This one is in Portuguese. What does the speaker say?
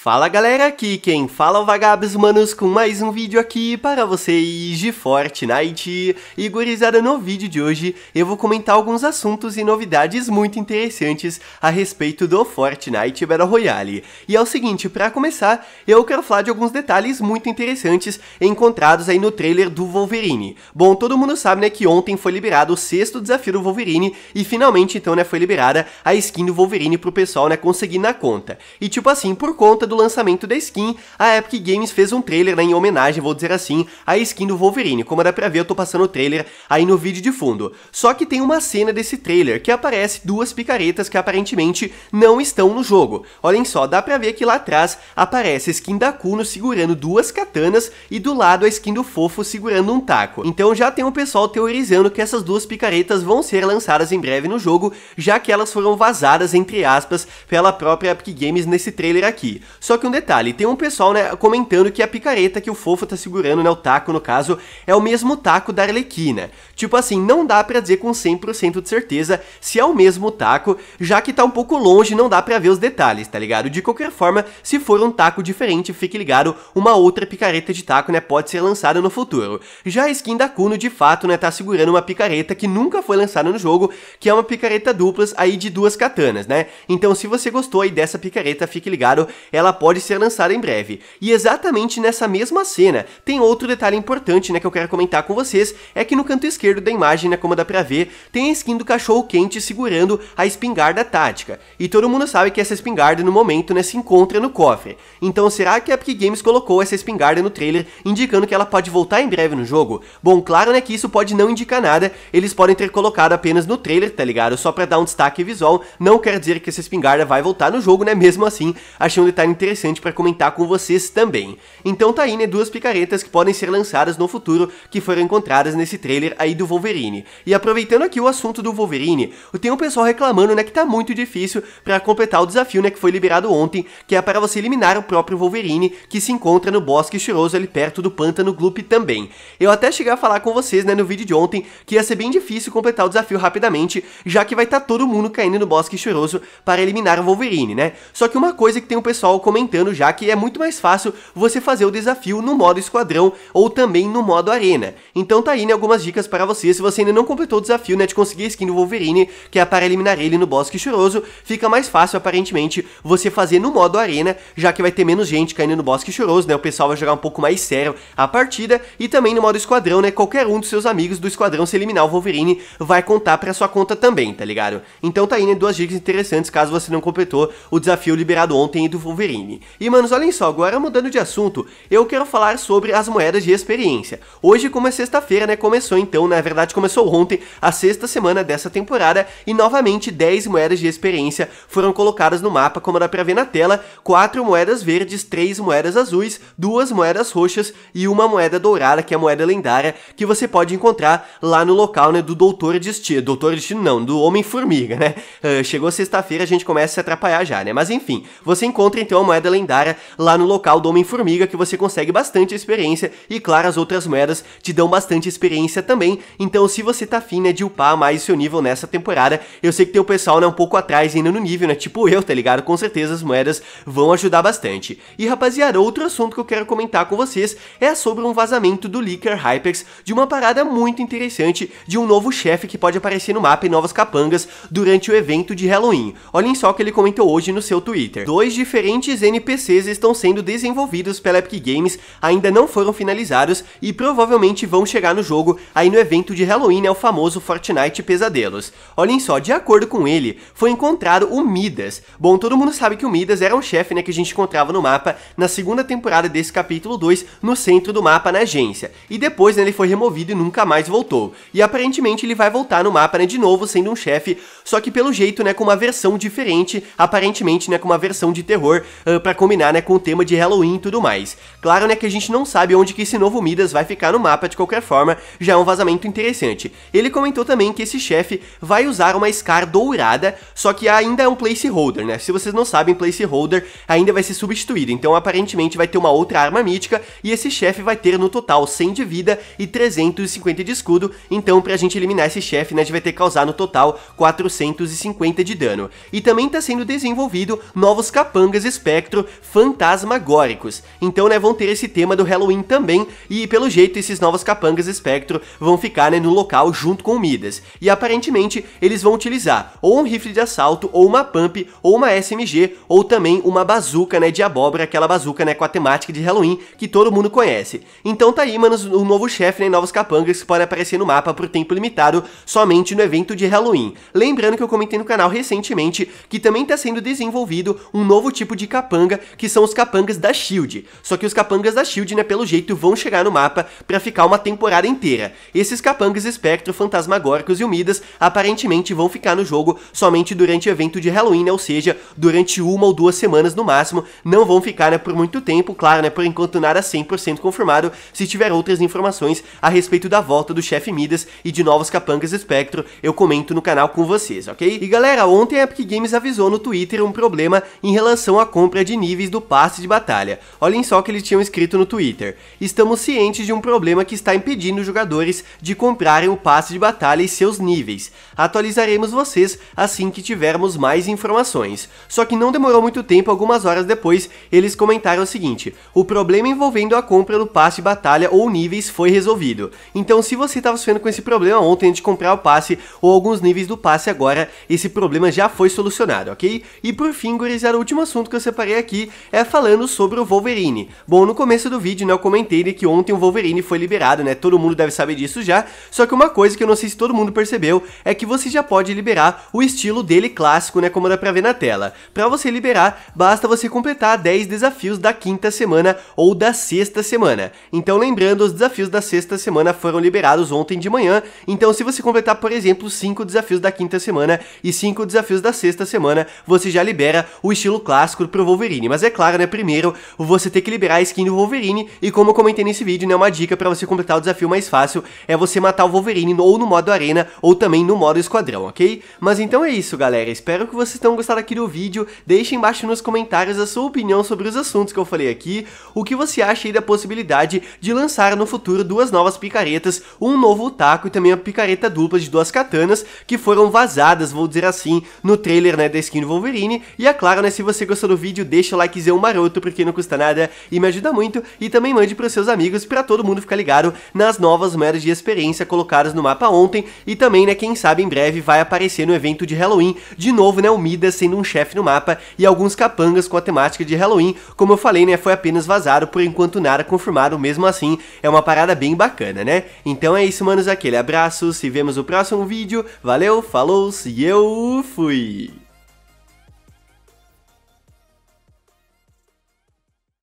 Fala galera, aqui quem fala é o Vagabos Manos com mais um vídeo aqui para vocês de Fortnite. E gurizada, no vídeo de hoje eu vou comentar alguns assuntos e novidades muito interessantes a respeito do Fortnite Battle Royale. E é o seguinte, para começar, eu quero falar de alguns detalhes muito interessantes encontrados aí no trailer do Wolverine. Bom, todo mundo sabe né, que ontem foi liberado o sexto desafio do Wolverine e finalmente então né, foi liberada a skin do Wolverine pro pessoal né, conseguir na conta. E tipo assim, por conta do lançamento da skin, a Epic Games fez um trailer né, em homenagem, vou dizer assim, à skin do Wolverine. Como dá pra ver, eu tô passando o trailer aí no vídeo de fundo. Só que tem uma cena desse trailer que aparece duas picaretas que aparentemente não estão no jogo. Olhem só, dá pra ver que lá atrás aparece a skin da Kuno segurando duas katanas e do lado a skin do Fofo segurando um taco. Então já tem um pessoal teorizando que essas duas picaretas vão ser lançadas em breve no jogo, já que elas foram vazadas, entre aspas, pela própria Epic Games nesse trailer aqui. Só que um detalhe, tem um pessoal, né, comentando que a picareta que o Fofo tá segurando, né, o taco no caso, é o mesmo taco da Arlequina. Tipo assim, não dá pra dizer com 100% de certeza se é o mesmo taco, já que tá um pouco longe, não dá pra ver os detalhes, tá ligado? De qualquer forma, se for um taco diferente, fique ligado, uma outra picareta de taco, né, pode ser lançada no futuro. Já a skin da Kuno, de fato, né, tá segurando uma picareta que nunca foi lançada no jogo, que é uma picareta duplas aí de duas katanas, né? Então, se você gostou aí dessa picareta, fique ligado, ela ela pode ser lançada em breve. E exatamente nessa mesma cena, tem outro detalhe importante, né, que eu quero comentar com vocês, é que no canto esquerdo da imagem, né, como dá pra ver, tem a skin do cachorro quente segurando a espingarda tática. E todo mundo sabe que essa espingarda, no momento, né, se encontra no cofre. Então será que a Epic Games colocou essa espingarda no trailer, indicando que ela pode voltar em breve no jogo? Bom, claro, né, que isso pode não indicar nada, eles podem ter colocado apenas no trailer, tá ligado? Só pra dar um destaque visual, não quer dizer que essa espingarda vai voltar no jogo, né, mesmo assim, achei um detalhe interessante para comentar com vocês também. Então tá aí, né, duas picaretas que podem ser lançadas no futuro, que foram encontradas nesse trailer aí do Wolverine. E aproveitando aqui o assunto do Wolverine, tem um pessoal reclamando, né, que tá muito difícil para completar o desafio, né, que foi liberado ontem, que é para você eliminar o próprio Wolverine, que se encontra no bosque cheiroso ali perto do pântano Gloop também. Eu até cheguei a falar com vocês, né, no vídeo de ontem, que ia ser bem difícil completar o desafio rapidamente, já que vai estar tá todo mundo caindo no bosque cheiroso para eliminar o Wolverine, né? Só que uma coisa que tem o um pessoal comentando já que é muito mais fácil você fazer o desafio no modo esquadrão ou também no modo arena. Então tá aí né, algumas dicas para você, se você ainda não completou o desafio né, de conseguir a skin do Wolverine, que é para eliminar ele no Bosque Choroso, fica mais fácil aparentemente você fazer no modo arena, já que vai ter menos gente caindo no Bosque Choroso, né, o pessoal vai jogar um pouco mais sério a partida, e também no modo esquadrão, né, qualquer um dos seus amigos do esquadrão se eliminar o Wolverine vai contar pra sua conta também, tá ligado? Então tá aí né, duas dicas interessantes caso você não completou o desafio liberado ontem do Wolverine. E manos, olhem só, agora mudando de assunto, eu quero falar sobre as moedas de experiência. Hoje, como é sexta-feira, né, começou então, na verdade começou ontem, a sexta semana dessa temporada, e novamente 10 moedas de experiência foram colocadas no mapa, como dá pra ver na tela, 4 moedas verdes, 3 moedas azuis, 2 moedas roxas e uma moeda dourada, que é a moeda lendária, que você pode encontrar lá no local, né, do Doutor Destino, Doutor Destino não, do Homem-Formiga, né, uh, chegou sexta-feira, a gente começa a se atrapalhar já, né, mas enfim, você encontra então moeda lendária lá no local do Homem-Formiga, que você consegue bastante experiência, e claro, as outras moedas te dão bastante experiência também, então se você tá afim, né, de upar mais seu nível nessa temporada, eu sei que tem o pessoal, né, um pouco atrás ainda no nível, né, tipo eu, tá ligado? Com certeza as moedas vão ajudar bastante. E rapaziada, outro assunto que eu quero comentar com vocês é sobre um vazamento do Licker Hypex de uma parada muito interessante de um novo chefe que pode aparecer no mapa em novas capangas durante o evento de Halloween. Olhem só o que ele comentou hoje no seu Twitter. Dois diferentes NPCs estão sendo desenvolvidos pela Epic Games, ainda não foram finalizados e provavelmente vão chegar no jogo aí no evento de Halloween, é o famoso Fortnite Pesadelos. Olhem só, de acordo com ele, foi encontrado o Midas. Bom, todo mundo sabe que o Midas era um chefe né, que a gente encontrava no mapa na segunda temporada desse capítulo 2, no centro do mapa na agência. E depois né, ele foi removido e nunca mais voltou. E aparentemente ele vai voltar no mapa né, de novo sendo um chefe, só que pelo jeito né, com uma versão diferente, aparentemente né, com uma versão de terror para combinar, né, com o tema de Halloween e tudo mais. Claro, né, que a gente não sabe onde que esse novo Midas vai ficar no mapa de qualquer forma, já é um vazamento interessante. Ele comentou também que esse chefe vai usar uma Scar dourada, só que ainda é um placeholder, né? Se vocês não sabem, placeholder ainda vai ser substituído, então aparentemente vai ter uma outra arma mítica e esse chefe vai ter no total 100 de vida e 350 de escudo, então pra gente eliminar esse chefe, né, a gente vai ter que causar no total 450 de dano. E também tá sendo desenvolvido novos capangas espertos espectro fantasmagóricos. Então, né, vão ter esse tema do Halloween também, e pelo jeito esses novos capangas espectro vão ficar, né, no local junto com o Midas. E aparentemente, eles vão utilizar ou um rifle de assalto, ou uma pump, ou uma SMG, ou também uma bazuca, né, de abóbora, aquela bazuca, né, com a temática de Halloween que todo mundo conhece. Então tá aí, manos, o novo chefe, né, novos capangas que podem aparecer no mapa por tempo limitado, somente no evento de Halloween. Lembrando que eu comentei no canal recentemente que também tá sendo desenvolvido um novo tipo de capanga capanga, que são os capangas da SHIELD. Só que os capangas da SHIELD, né, pelo jeito, vão chegar no mapa para ficar uma temporada inteira. Esses capangas Espectro, Fantasmagóricos e Umidas aparentemente vão ficar no jogo somente durante o evento de Halloween, né, ou seja, durante uma ou duas semanas no máximo, não vão ficar, né, por muito tempo, claro, né, por enquanto nada 100% confirmado, se tiver outras informações a respeito da volta do chefe Midas e de novos capangas Espectro, eu comento no canal com vocês, ok? E galera, ontem a Epic Games avisou no Twitter um problema em relação à compra compra de níveis do passe de batalha. Olhem só o que eles tinham escrito no Twitter. Estamos cientes de um problema que está impedindo os jogadores de comprarem o passe de batalha e seus níveis. Atualizaremos vocês assim que tivermos mais informações. Só que não demorou muito tempo, algumas horas depois, eles comentaram o seguinte: o problema envolvendo a compra do passe de batalha ou níveis foi resolvido. Então, se você estava sofrendo com esse problema ontem de comprar o passe ou alguns níveis do passe agora, esse problema já foi solucionado, ok? E por fim, gurizada, o último assunto que eu separei aqui é falando sobre o Wolverine. Bom, no começo do vídeo, né, eu comentei né, que ontem o Wolverine foi liberado, né, todo mundo deve saber disso já, só que uma coisa que eu não sei se todo mundo percebeu é que você já pode liberar o estilo dele clássico, né, como dá pra ver na tela. Pra você liberar, basta você completar 10 desafios da quinta semana ou da sexta semana. Então, lembrando, os desafios da sexta semana foram liberados ontem de manhã, então se você completar, por exemplo, 5 desafios da quinta semana e 5 desafios da sexta semana, você já libera o estilo clássico pro Wolverine. Mas é claro, né, primeiro você tem que liberar a skin do Wolverine e como eu comentei nesse vídeo, né, uma dica para você completar o desafio mais fácil é você matar o Wolverine ou no modo arena ou também no modo esquadrão, ok? Mas então é isso, galera. Espero que vocês tenham gostado aqui do vídeo. Deixem embaixo nos comentários a sua opinião sobre os assuntos que eu falei aqui, o que você acha aí da possibilidade de lançar no futuro duas novas picaretas, um novo taco e também uma picareta dupla de duas katanas que foram vazadas, vou dizer assim, no trailer, né, da skin do Wolverine. E é claro, né, se você gostou do vídeo, vídeo, deixa o likezão maroto porque não custa nada e me ajuda muito e também mande para os seus amigos para todo mundo ficar ligado nas novas moedas de experiência colocadas no mapa ontem e também, né, quem sabe em breve vai aparecer no evento de Halloween, de novo, né, o Midas sendo um chefe no mapa e alguns capangas com a temática de Halloween, como eu falei, né, foi apenas vazado, por enquanto nada confirmado, mesmo assim, é uma parada bem bacana, né? Então é isso, manos, aquele abraço, se vemos no próximo vídeo, valeu, falou e eu fui!